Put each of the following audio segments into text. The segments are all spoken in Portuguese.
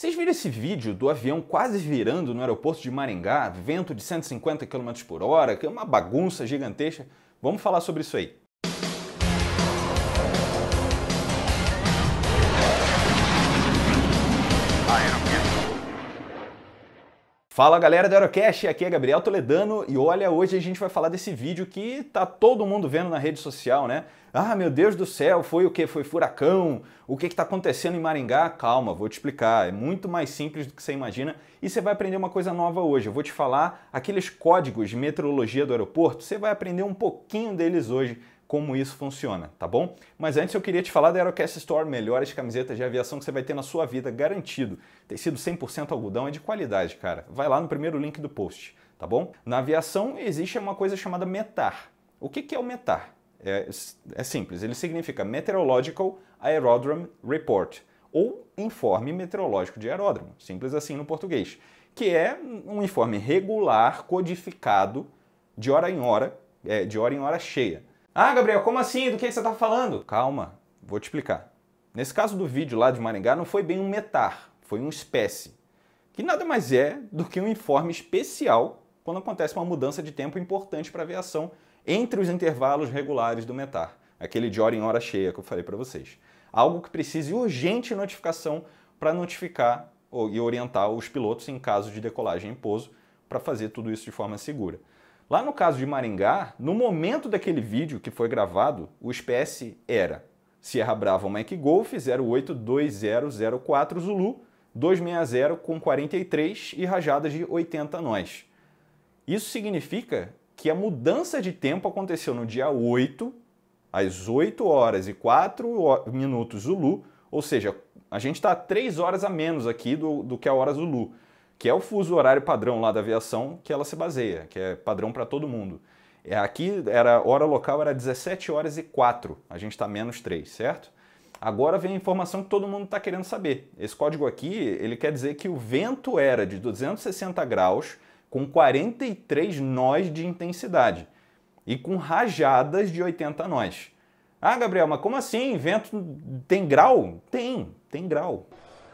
Vocês viram esse vídeo do avião quase virando no aeroporto de Maringá, vento de 150 km por hora, que é uma bagunça gigantesca? Vamos falar sobre isso aí. Fala galera do Aerocast, aqui é Gabriel Toledano e olha, hoje a gente vai falar desse vídeo que tá todo mundo vendo na rede social, né? Ah, meu Deus do céu, foi o que? Foi furacão? O que está acontecendo em Maringá? Calma, vou te explicar. É muito mais simples do que você imagina e você vai aprender uma coisa nova hoje. Eu vou te falar aqueles códigos de meteorologia do aeroporto, você vai aprender um pouquinho deles hoje como isso funciona, tá bom? Mas antes eu queria te falar da Aerocast Store, melhores camisetas de aviação que você vai ter na sua vida, garantido. Tecido 100% algodão é de qualidade, cara. Vai lá no primeiro link do post, tá bom? Na aviação existe uma coisa chamada METAR. O que é o METAR? É, é simples, ele significa Meteorological Aerodrome Report, ou Informe Meteorológico de Aeródromo, simples assim no português, que é um informe regular, codificado, de hora em hora, é, de hora em hora cheia. Ah, Gabriel, como assim? Do que, você está falando? Calma, vou te explicar. Nesse caso do vídeo lá de Maringá, não foi bem um metar, foi um espécie, que nada mais é do que um informe especial quando acontece uma mudança de tempo importante para a aviação entre os intervalos regulares do metar, aquele de hora em hora cheia que eu falei para vocês. Algo que precise urgente notificação para notificar e orientar os pilotos em caso de decolagem em pouso para fazer tudo isso de forma segura. Lá no caso de Maringá, no momento daquele vídeo que foi gravado, o espécie era Sierra Brava Mike Golf 082004 Zulu 260 com 43 e rajadas de 80 nós. Isso significa que a mudança de tempo aconteceu no dia 8, às 8 horas e 4 minutos Zulu, ou seja, a gente está 3 horas a menos aqui do, do que a hora Zulu que é o fuso horário padrão lá da aviação que ela se baseia, que é padrão para todo mundo. É, aqui era hora local era 17 horas e 4, a gente está menos 3, certo? Agora vem a informação que todo mundo está querendo saber. Esse código aqui, ele quer dizer que o vento era de 260 graus com 43 nós de intensidade e com rajadas de 80 nós. Ah, Gabriel, mas como assim? Vento tem grau? Tem, tem grau.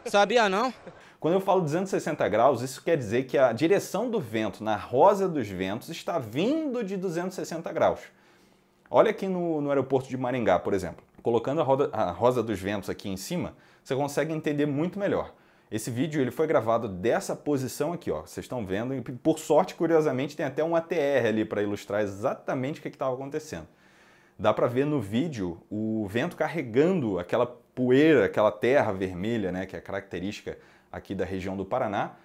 Sabia não? Quando eu falo 260 graus, isso quer dizer que a direção do vento, na rosa dos ventos, está vindo de 260 graus. Olha aqui no, no aeroporto de Maringá, por exemplo. Colocando a, roda, a rosa dos ventos aqui em cima, você consegue entender muito melhor. Esse vídeo ele foi gravado dessa posição aqui, ó. Vocês estão vendo, e por sorte, curiosamente, tem até um ATR ali para ilustrar exatamente o que estava acontecendo. Dá para ver no vídeo o vento carregando aquela poeira, aquela terra vermelha, né, que é característica aqui da região do Paraná,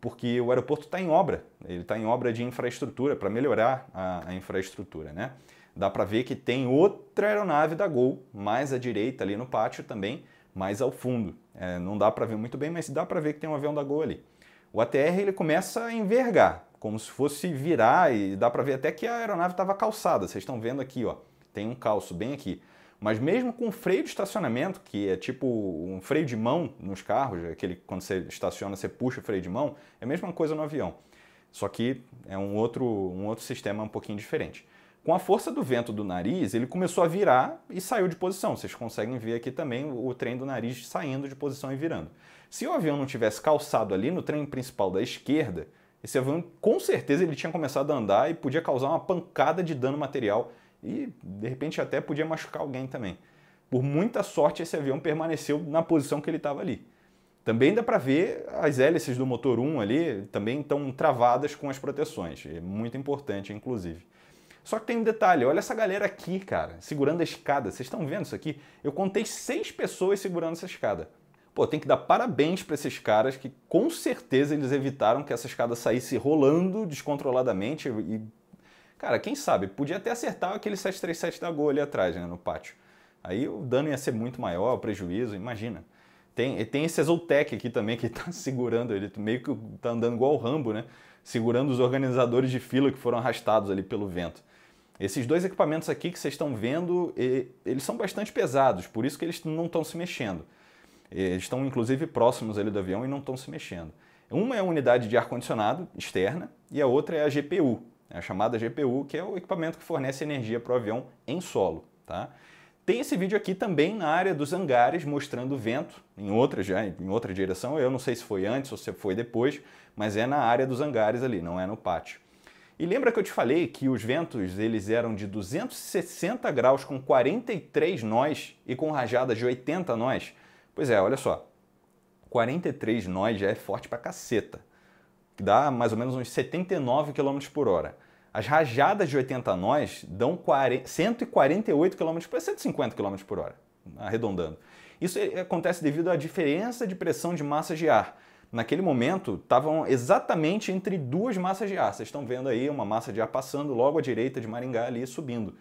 porque o aeroporto está em obra, ele está em obra de infraestrutura, para melhorar a, a, infraestrutura. Né? Dá para ver que tem outra aeronave da Gol, mais à direita ali no pátio também, mais ao fundo. É, não dá para ver muito bem, mas dá para ver que tem um avião da Gol ali. O ATR ele começa a envergar, como se fosse virar, e dá para ver até que a aeronave estava calçada. Vocês estão vendo aqui, ó, tem um calço bem aqui. Mas mesmo com freio de estacionamento, que é tipo um freio de mão nos carros, é aquele quando você estaciona, você puxa o freio de mão, é a mesma coisa no avião. Só que é um outro, um outro sistema um pouquinho diferente. Com a força do vento do nariz, ele começou a virar e saiu de posição. Vocês conseguem ver aqui também o trem do nariz saindo de posição e virando. Se o avião não tivesse calçado ali no trem principal da esquerda, esse avião com certeza ele tinha começado a andar e podia causar uma pancada de dano material e de repente até podia machucar alguém também. Por muita sorte, esse avião permaneceu na posição que ele estava ali. Também dá para ver as hélices do motor 1 ali também estão travadas com as proteções, é muito importante, inclusive. Só que tem um detalhe, olha essa galera aqui, cara, segurando a escada. Vocês estão vendo isso aqui? Eu contei seis pessoas segurando essa escada. Pô, tem que dar parabéns para esses caras que com certeza eles evitaram que essa escada saísse rolando descontroladamente e Cara, quem sabe? Podia até acertar aquele 737 da Gol ali atrás, né, no pátio. Aí o dano ia ser muito maior, o prejuízo, imagina. Tem, tem esse Exoltec aqui também que está segurando, ele meio que está andando igual o Rambo, né? Segurando os organizadores de fila que foram arrastados ali pelo vento. Esses dois equipamentos aqui que vocês estão vendo, eles são bastante pesados, por isso que eles não estão se mexendo. Eles estão inclusive próximos ali do avião e não estão se mexendo. Uma é a unidade de ar-condicionado externa e a outra é a GPU, a chamada GPU, que é o equipamento que fornece energia para o avião em solo. Tá? Tem esse vídeo aqui também na área dos hangares, mostrando o vento, em outra, já, em outra direção, eu não sei se foi antes ou se foi depois, mas é na área dos hangares ali, não é no pátio. E lembra que eu te falei que os ventos eles eram de 260 graus com 43 nós e com rajadas de 80 nós? Pois é, olha só, 43 nós já é forte pra caceta que dá mais ou menos uns 79 km por hora. As rajadas de 80 nós dão 148 km por hora, 150 km por hora, arredondando. Isso é, acontece devido à diferença de pressão de massas de ar. Naquele momento, estavam exatamente entre duas massas de ar. Vocês estão vendo aí uma massa de ar passando logo à direita de Maringá ali subindo.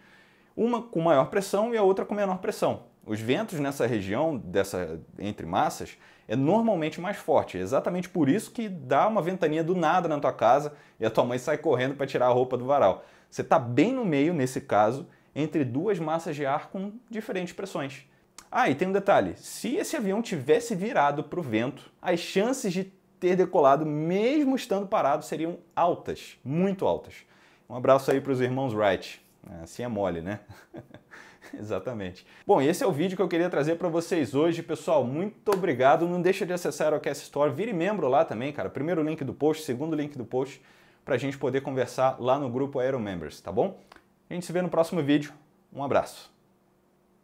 Uma com maior pressão e a outra com menor pressão. Os ventos nessa região dessa entre massas é normalmente mais forte. É exatamente por isso que dá uma ventania do nada na tua casa e a tua mãe sai correndo para tirar a roupa do varal. Você está bem no meio nesse caso entre duas massas de ar com diferentes pressões. Ah, e tem um detalhe: se esse avião tivesse virado para o vento, as chances de ter decolado, mesmo estando parado, seriam altas, muito altas. Um abraço aí para os irmãos Wright. Assim é mole, né? Exatamente. Bom, esse é o vídeo que eu queria trazer para vocês hoje. Pessoal, muito obrigado. Não deixa de acessar a Aerocast Store. Vire membro lá também, cara. Primeiro link do post, segundo link do post, para a gente poder conversar lá no grupo Aero Members, tá bom? A gente se vê no próximo vídeo. Um abraço.